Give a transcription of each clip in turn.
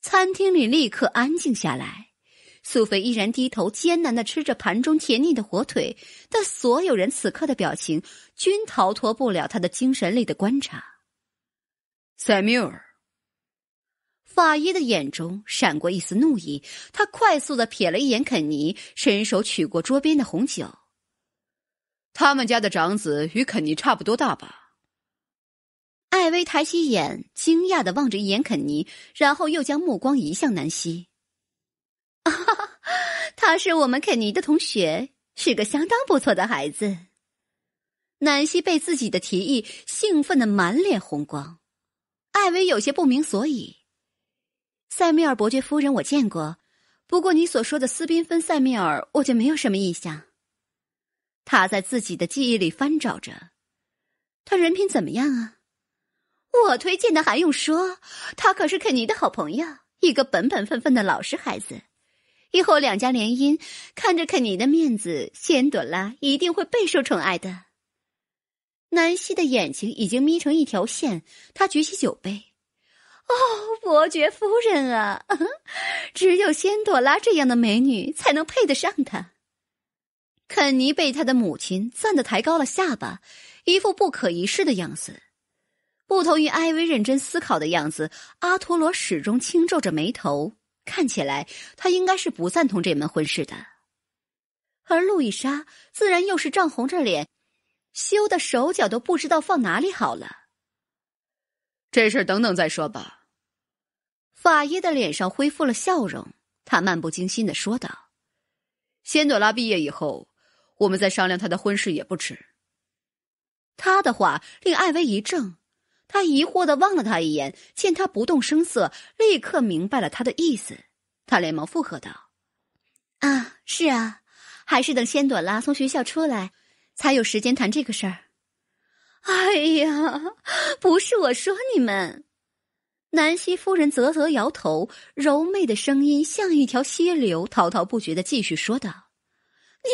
餐厅里立刻安静下来，苏菲依然低头艰难的吃着盘中甜腻的火腿，但所有人此刻的表情均逃脱不了他的精神力的观察。塞缪尔，法医的眼中闪过一丝怒意，他快速的瞥了一眼肯尼，伸手取过桌边的红酒。他们家的长子与肯尼差不多大吧？艾薇抬起眼，惊讶的望着一眼肯尼，然后又将目光移向南希。他是我们肯尼的同学，是个相当不错的孩子。南希被自己的提议兴奋的满脸红光。艾薇有些不明所以。塞缪尔伯爵夫人我见过，不过你所说的斯宾芬塞缪尔我就没有什么印象。他在自己的记忆里翻找着，他人品怎么样啊？我推荐的还用说，他可是肯尼的好朋友，一个本本分分的老实孩子。以后两家联姻，看着肯尼的面子，仙朵拉一定会备受宠爱的。南希的眼睛已经眯成一条线，他举起酒杯：“哦，伯爵夫人啊，只有仙朵拉这样的美女才能配得上他。”肯尼被他的母亲赞得抬高了下巴，一副不可一世的样子。不同于艾薇认真思考的样子，阿陀罗始终轻皱着眉头，看起来他应该是不赞同这门婚事的。而路易莎自然又是涨红着脸，羞得手脚都不知道放哪里好了。这事儿等等再说吧。法医的脸上恢复了笑容，他漫不经心的说道：“仙朵拉毕业以后，我们再商量她的婚事也不迟。”他的话令艾薇一怔。他疑惑的望了他一眼，见他不动声色，立刻明白了他的意思。他连忙附和道：“啊，是啊，还是等仙朵拉从学校出来，才有时间谈这个事儿。”哎呀，不是我说你们，南希夫人啧啧摇头，柔媚的声音像一条溪流，滔滔不绝的继续说道。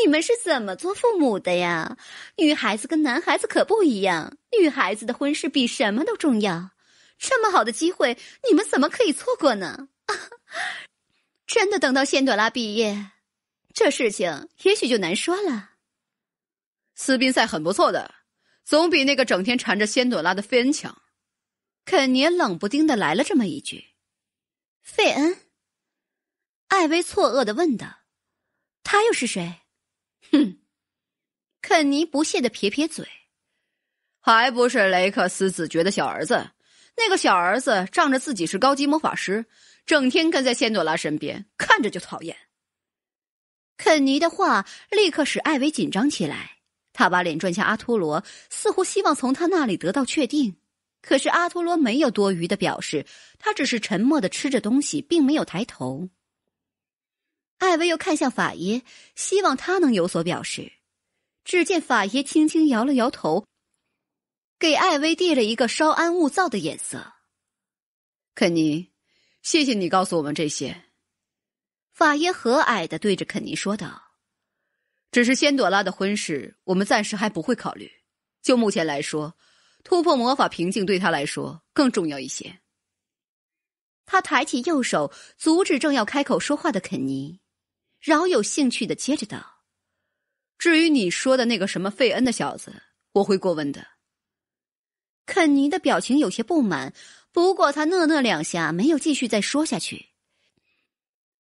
你们是怎么做父母的呀？女孩子跟男孩子可不一样，女孩子的婚事比什么都重要。这么好的机会，你们怎么可以错过呢？真的等到仙朵拉毕业，这事情也许就难说了。斯宾塞很不错的，总比那个整天缠着仙朵拉的费恩强。肯尼冷不丁的来了这么一句：“费恩？”艾薇错愕的问道：“他又是谁？”哼，肯尼不屑的撇撇嘴，还不是雷克斯子爵的小儿子。那个小儿子仗着自己是高级魔法师，整天跟在仙朵拉身边，看着就讨厌。肯尼的话立刻使艾维紧张起来，他把脸转向阿托罗，似乎希望从他那里得到确定。可是阿托罗没有多余的表示，他只是沉默的吃着东西，并没有抬头。艾薇又看向法爷，希望他能有所表示。只见法爷轻轻摇了摇头，给艾薇递了一个“稍安勿躁”的眼色。肯尼，谢谢你告诉我们这些。法爷和蔼的对着肯尼说道：“只是仙朵拉的婚事，我们暂时还不会考虑。就目前来说，突破魔法瓶颈对他来说更重要一些。”他抬起右手，阻止正要开口说话的肯尼。饶有兴趣的接着道：“至于你说的那个什么费恩的小子，我会过问的。”肯尼的表情有些不满，不过他讷讷两下，没有继续再说下去，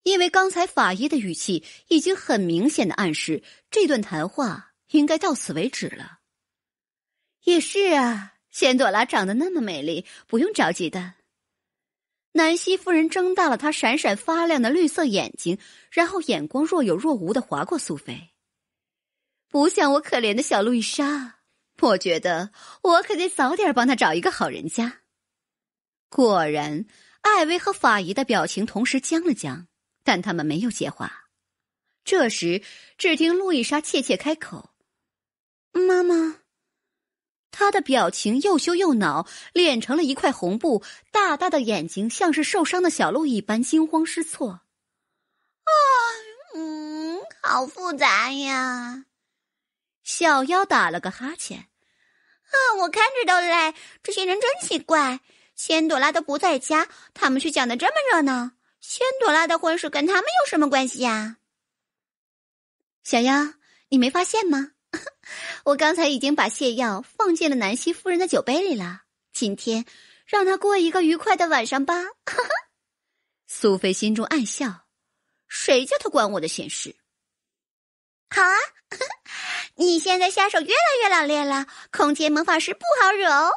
因为刚才法医的语气已经很明显的暗示，这段谈话应该到此为止了。也是啊，仙朵拉长得那么美丽，不用着急的。南希夫人睁大了她闪闪发亮的绿色眼睛，然后眼光若有若无的划过苏菲，不像我可怜的小路易莎，我觉得我可得早点帮她找一个好人家。果然，艾薇和法医的表情同时僵了僵，但他们没有接话。这时，只听路易莎怯怯开口：“妈妈。”他的表情又羞又恼，脸成了一块红布，大大的眼睛像是受伤的小鹿一般惊慌失措。啊，嗯，好复杂呀！小妖打了个哈欠。啊，我看着都累。这些人真奇怪，仙朵拉都不在家，他们却讲的这么热闹。仙朵拉的婚事跟他们有什么关系呀？小妖，你没发现吗？我刚才已经把泻药放进了南希夫人的酒杯里了。今天让她过一个愉快的晚上吧。苏菲心中暗笑，谁叫她管我的闲事？好啊，你现在下手越来越老练了，空间魔法师不好惹哦。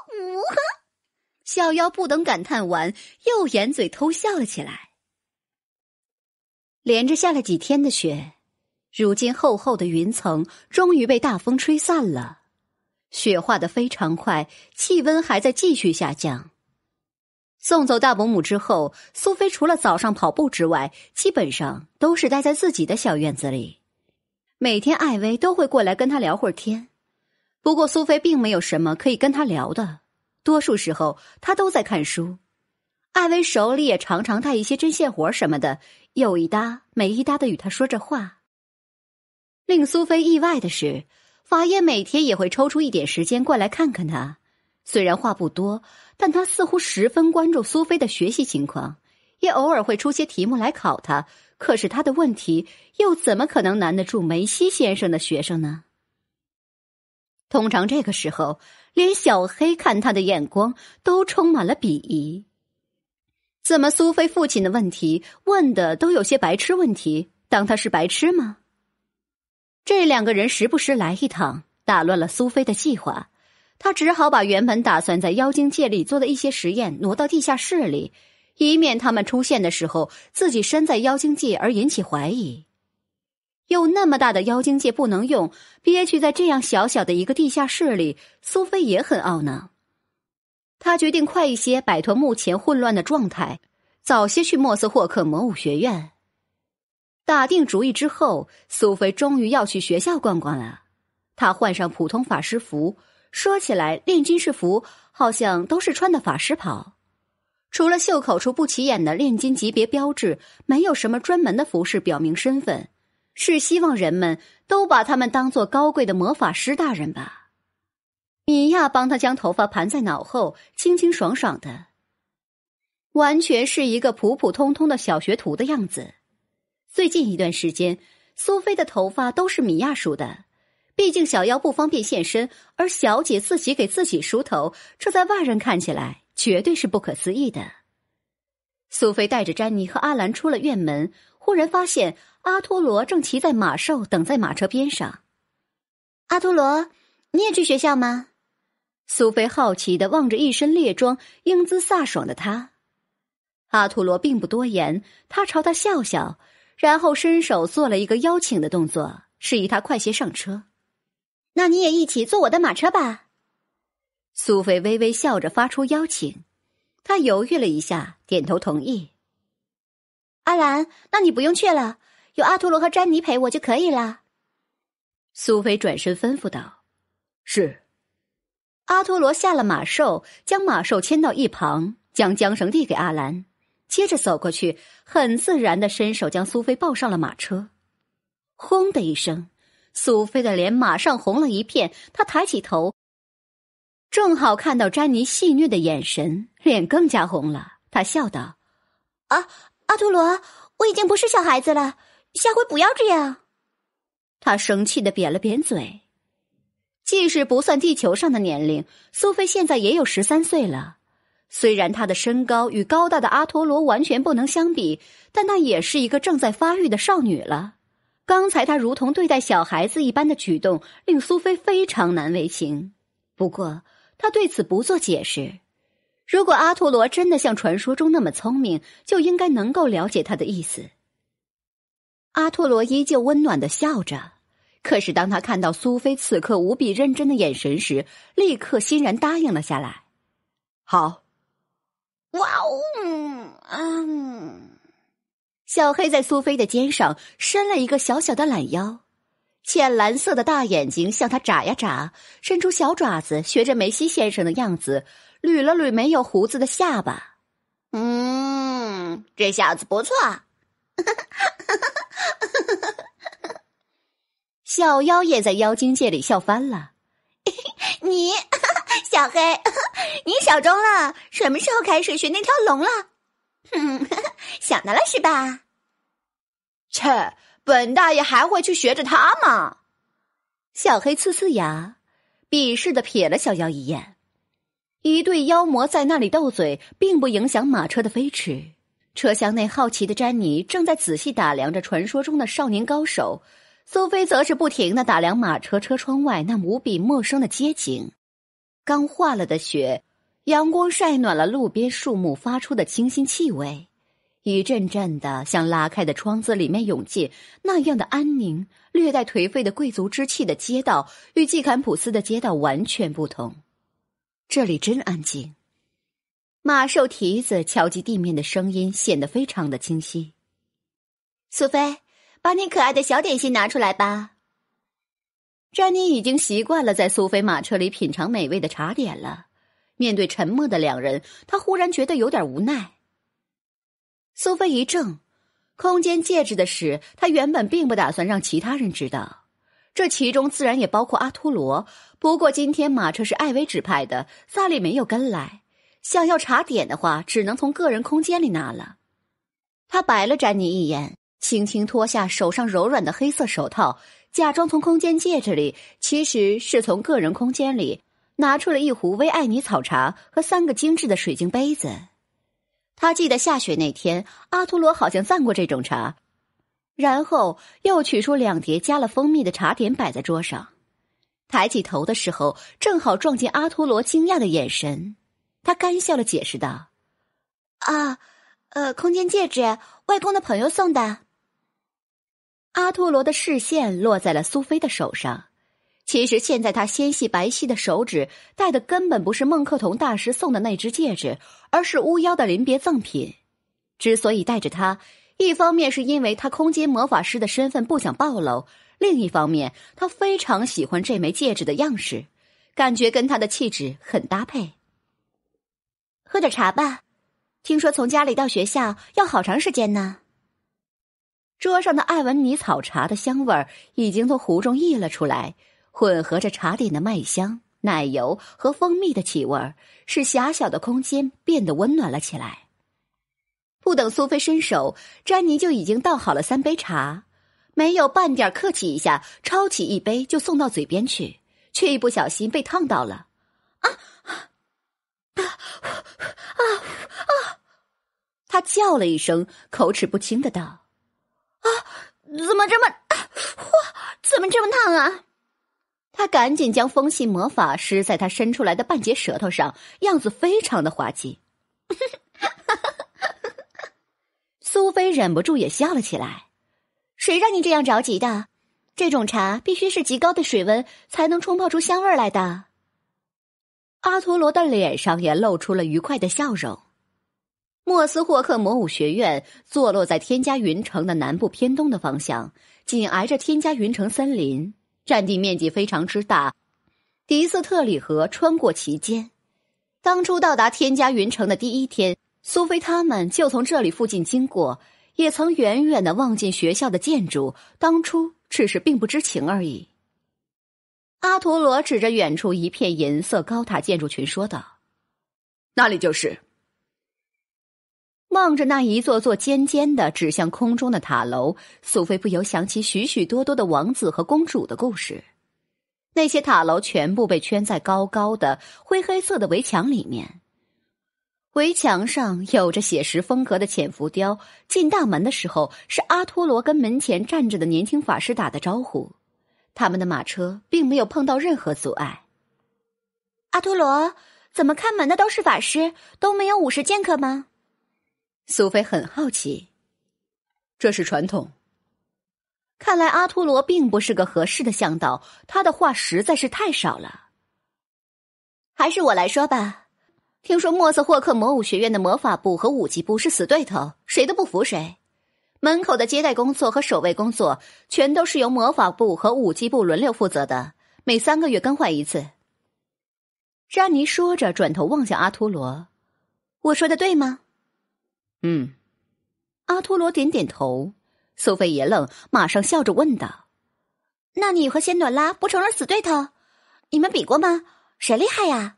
小妖不等感叹完，又掩嘴偷笑了起来。连着下了几天的雪。如今厚厚的云层终于被大风吹散了，雪化的非常快，气温还在继续下降。送走大伯母之后，苏菲除了早上跑步之外，基本上都是待在自己的小院子里。每天艾薇都会过来跟他聊会儿天，不过苏菲并没有什么可以跟他聊的，多数时候他都在看书。艾薇手里也常常带一些针线活什么的，有一搭没一搭的与他说着话。令苏菲意外的是，法耶每天也会抽出一点时间过来看看他。虽然话不多，但他似乎十分关注苏菲的学习情况，也偶尔会出些题目来考他。可是他的问题又怎么可能难得住梅西先生的学生呢？通常这个时候，连小黑看他的眼光都充满了鄙夷。怎么苏菲父亲的问题问的都有些白痴问题？当他是白痴吗？这两个人时不时来一趟，打乱了苏菲的计划。他只好把原本打算在妖精界里做的一些实验挪到地下室里，以免他们出现的时候自己身在妖精界而引起怀疑。有那么大的妖精界不能用，憋屈在这样小小的一个地下室里，苏菲也很懊恼。他决定快一些摆脱目前混乱的状态，早些去莫斯霍克魔武学院。打定主意之后，苏菲终于要去学校逛逛了。她换上普通法师服。说起来，炼金士服好像都是穿的法师袍，除了袖口处不起眼的炼金级别标志，没有什么专门的服饰表明身份，是希望人们都把他们当做高贵的魔法师大人吧？米娅帮他将头发盘在脑后，清清爽爽的，完全是一个普普通通的小学徒的样子。最近一段时间，苏菲的头发都是米娅梳的。毕竟小妖不方便现身，而小姐自己给自己梳头，这在外人看起来绝对是不可思议的。苏菲带着詹妮和阿兰出了院门，忽然发现阿托罗正骑在马兽等在马车边上。阿托罗，你也去学校吗？苏菲好奇的望着一身猎装、英姿飒爽的他。阿托罗并不多言，他朝他笑笑。然后伸手做了一个邀请的动作，示意他快些上车。那你也一起坐我的马车吧。苏菲微微笑着发出邀请，他犹豫了一下，点头同意。阿兰，那你不用去了，有阿图罗和詹妮陪我就可以了。苏菲转身吩咐道：“是。”阿图罗下了马兽，将马兽牵到一旁，将缰绳递给阿兰。接着走过去，很自然的伸手将苏菲抱上了马车。轰的一声，苏菲的脸马上红了一片。她抬起头，正好看到詹妮戏谑的眼神，脸更加红了。她笑道：“啊，阿图罗，我已经不是小孩子了，下回不要这样。”他生气的扁了扁嘴。即使不算地球上的年龄，苏菲现在也有十三岁了。虽然她的身高与高大的阿托罗完全不能相比，但那也是一个正在发育的少女了。刚才她如同对待小孩子一般的举动，令苏菲非常难为情。不过她对此不做解释。如果阿托罗真的像传说中那么聪明，就应该能够了解她的意思。阿托罗依旧温暖的笑着，可是当他看到苏菲此刻无比认真的眼神时，立刻欣然答应了下来。好。哇哦！小黑在苏菲的肩上伸了一个小小的懒腰，浅蓝色的大眼睛向他眨呀眨，伸出小爪子学着梅西先生的样子，捋了捋没有胡子的下巴。嗯，这小子不错。哈哈哈哈哈哈！小妖也在妖精界里笑翻了。你。小黑，你少装了，什么时候开始学那条龙了？哼，想到了是吧？切，本大爷还会去学着他吗？小黑呲呲牙，鄙视的瞥了小妖一眼。一对妖魔在那里斗嘴，并不影响马车的飞驰。车厢内好奇的詹妮正在仔细打量着传说中的少年高手，苏菲则是不停的打量马车车窗外那无比陌生的街景。刚化了的雪，阳光晒暖了路边树木发出的清新气味，一阵阵的向拉开的窗子里面涌进。那样的安宁，略带颓废的贵族之气的街道，与季坎普斯的街道完全不同。这里真安静。马兽蹄子敲击地面的声音显得非常的清晰。苏菲，把你可爱的小点心拿出来吧。詹妮已经习惯了在苏菲马车里品尝美味的茶点了。面对沉默的两人，他忽然觉得有点无奈。苏菲一怔，空间戒指的事，她原本并不打算让其他人知道，这其中自然也包括阿托罗。不过今天马车是艾薇指派的，萨利没有跟来。想要茶点的话，只能从个人空间里拿了。他白了詹妮一眼，轻轻脱下手上柔软的黑色手套。假装从空间戒指里，其实是从个人空间里拿出了一壶微艾米草茶和三个精致的水晶杯子。他记得下雪那天，阿图罗好像赞过这种茶。然后又取出两叠加了蜂蜜的茶点摆在桌上。抬起头的时候，正好撞见阿图罗惊讶的眼神。他干笑的解释道：“啊，呃，空间戒指，外公的朋友送的。”阿托罗的视线落在了苏菲的手上。其实现在他纤细白皙的手指戴的根本不是孟克童大师送的那只戒指，而是巫妖的临别赠品。之所以带着它，一方面是因为他空间魔法师的身份不想暴露，另一方面他非常喜欢这枚戒指的样式，感觉跟他的气质很搭配。喝点茶吧，听说从家里到学校要好长时间呢。桌上的艾文尼草茶的香味儿已经从壶中溢了出来，混合着茶点的麦香、奶油和蜂蜜的气味儿，使狭小的空间变得温暖了起来。不等苏菲伸手，詹妮就已经倒好了三杯茶，没有半点客气，一下抄起一杯就送到嘴边去，却一不小心被烫到了。啊！啊！啊！啊！他叫了一声，口齿不清的道。啊，怎么这么哇？怎么这么烫啊？他赶紧将风系魔法施在他伸出来的半截舌头上，样子非常的滑稽。苏菲忍不住也笑了起来。谁让你这样着急的？这种茶必须是极高的水温才能冲泡出香味来的。阿陀罗的脸上也露出了愉快的笑容。莫斯霍克魔武学院坐落在天加云城的南部偏东的方向，紧挨着天加云城森林，占地面积非常之大。迪斯特里河穿过其间。当初到达天加云城的第一天，苏菲他们就从这里附近经过，也曾远远的望见学校的建筑。当初只是并不知情而已。阿图罗指着远处一片银色高塔建筑群说道：“那里就是。”望着那一座座尖尖的指向空中的塔楼，苏菲不由想起许许多多的王子和公主的故事。那些塔楼全部被圈在高高的灰黑色的围墙里面，围墙上有着写实风格的浅浮雕。进大门的时候，是阿托罗跟门前站着的年轻法师打的招呼。他们的马车并没有碰到任何阻碍。阿托罗，怎么看门的都是法师，都没有武士剑客吗？苏菲很好奇，这是传统。看来阿托罗并不是个合适的向导，他的话实在是太少了。还是我来说吧。听说莫斯霍克魔武学院的魔法部和武技部是死对头，谁都不服谁。门口的接待工作和守卫工作全都是由魔法部和武技部轮流负责的，每三个月更换一次。詹妮说着，转头望向阿托罗：“我说的对吗？”嗯，阿托罗点点头，苏菲也愣，马上笑着问道：“那你和仙朵拉不承认死对头？你们比过吗？谁厉害呀？”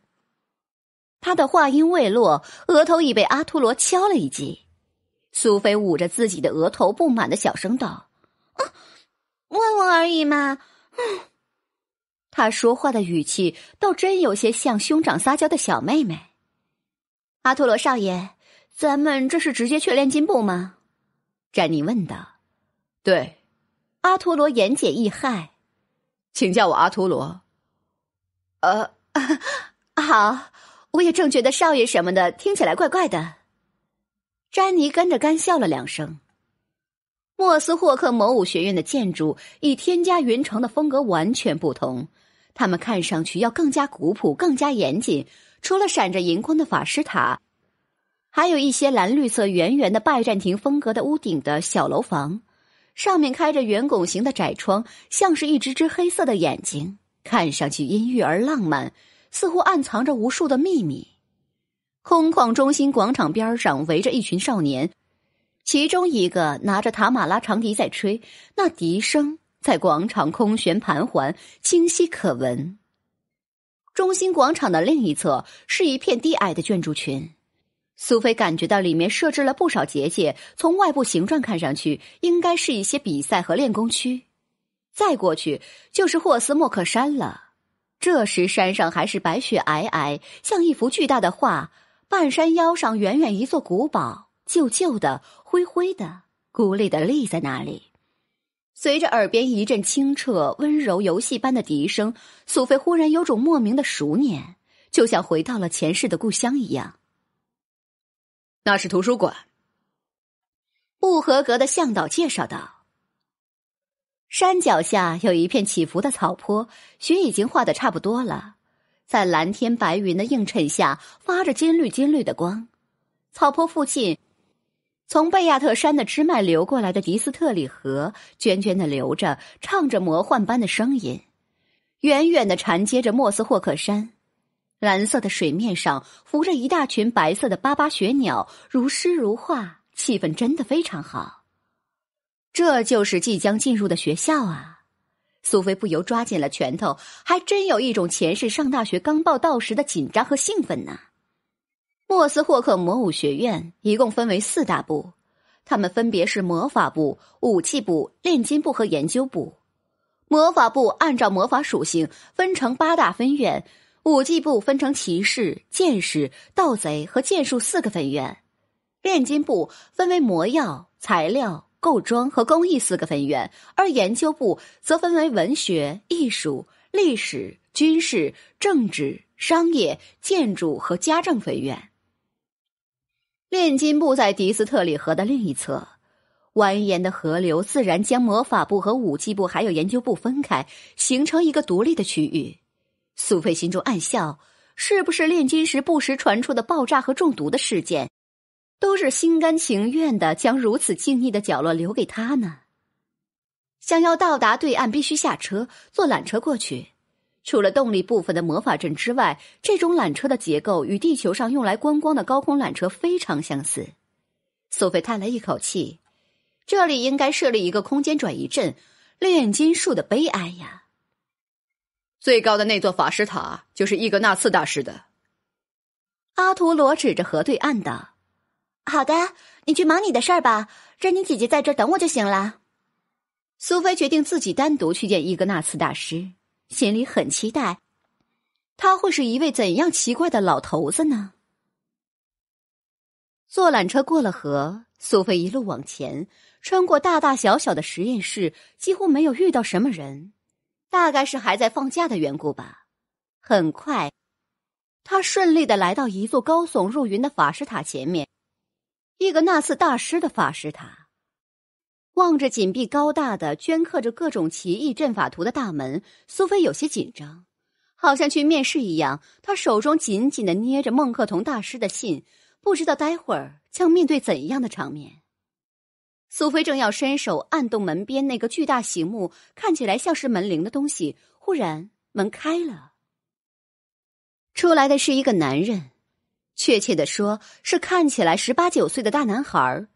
他的话音未落，额头已被阿托罗敲了一记。苏菲捂着自己的额头，不满的小声道：“啊，问问而已嘛。”嗯，他说话的语气倒真有些像兄长撒娇的小妹妹。阿托罗少爷。咱们这是直接去练金步吗？詹妮问道。对，阿图罗言简意赅，请叫我阿图罗。呃，好，我也正觉得少爷什么的听起来怪怪的。詹妮跟着干笑了两声。莫斯霍克魔武学院的建筑与天加云城的风格完全不同，他们看上去要更加古朴、更加严谨。除了闪着银光的法师塔。还有一些蓝绿色、圆圆的拜占庭风格的屋顶的小楼房，上面开着圆拱形的窄窗，像是一只只黑色的眼睛，看上去阴郁而浪漫，似乎暗藏着无数的秘密。空旷中心广场边上围着一群少年，其中一个拿着塔马拉长笛在吹，那笛声在广场空悬盘桓，清晰可闻。中心广场的另一侧是一片低矮的建筑群。苏菲感觉到里面设置了不少结界，从外部形状看上去，应该是一些比赛和练功区。再过去就是霍斯莫克山了。这时山上还是白雪皑皑，像一幅巨大的画。半山腰上，远远一座古堡，旧旧的，灰灰的，孤立的立在那里。随着耳边一阵清澈、温柔、游戏般的笛声，苏菲忽然有种莫名的熟念，就像回到了前世的故乡一样。那是图书馆。不合格的向导介绍道：“山脚下有一片起伏的草坡，雪已经化的差不多了，在蓝天白云的映衬下发着金绿金绿的光。草坡附近，从贝亚特山的支脉流过来的迪斯特里河，涓涓的流着，唱着魔幻般的声音，远远的缠接着莫斯霍克山。”蓝色的水面上浮着一大群白色的巴巴雪鸟，如诗如画，气氛真的非常好。这就是即将进入的学校啊！苏菲不由抓紧了拳头，还真有一种前世上大学刚报到时的紧张和兴奋呢。莫斯霍克魔武学院一共分为四大部，他们分别是魔法部、武器部、炼金部和研究部。魔法部按照魔法属性分成八大分院。武器部分成骑士、剑士、盗贼和剑术四个分院，炼金部分为魔药、材料、构装和工艺四个分院，而研究部则分为文学、艺术、历史、军事、政治、商业、建筑和家政分院。炼金部在迪斯特里河的另一侧，蜿蜒的河流自然将魔法部和武器部还有研究部分开，形成一个独立的区域。苏菲心中暗笑，是不是炼金时不时传出的爆炸和中毒的事件，都是心甘情愿的将如此静谧的角落留给他呢？想要到达对岸，必须下车坐缆车过去。除了动力部分的魔法阵之外，这种缆车的结构与地球上用来观光的高空缆车非常相似。苏菲叹了一口气，这里应该设立一个空间转移阵。炼金术的悲哀呀。最高的那座法师塔就是伊格纳茨大师的。阿图罗指着河对岸道：“好的，你去忙你的事儿吧，让你姐姐在这儿等我就行了。”苏菲决定自己单独去见伊格纳茨大师，心里很期待，他会是一位怎样奇怪的老头子呢？坐缆车过了河，苏菲一路往前，穿过大大小小的实验室，几乎没有遇到什么人。大概是还在放假的缘故吧，很快，他顺利的来到一座高耸入云的法师塔前面，一个纳次大师的法师塔。望着紧闭高大的镌刻着各种奇异阵法图的大门，苏菲有些紧张，好像去面试一样。他手中紧紧的捏着孟克同大师的信，不知道待会儿将面对怎样的场面。苏菲正要伸手按动门边那个巨大醒目、看起来像是门铃的东西，忽然门开了。出来的是一个男人，确切的说是看起来十八九岁的大男孩儿。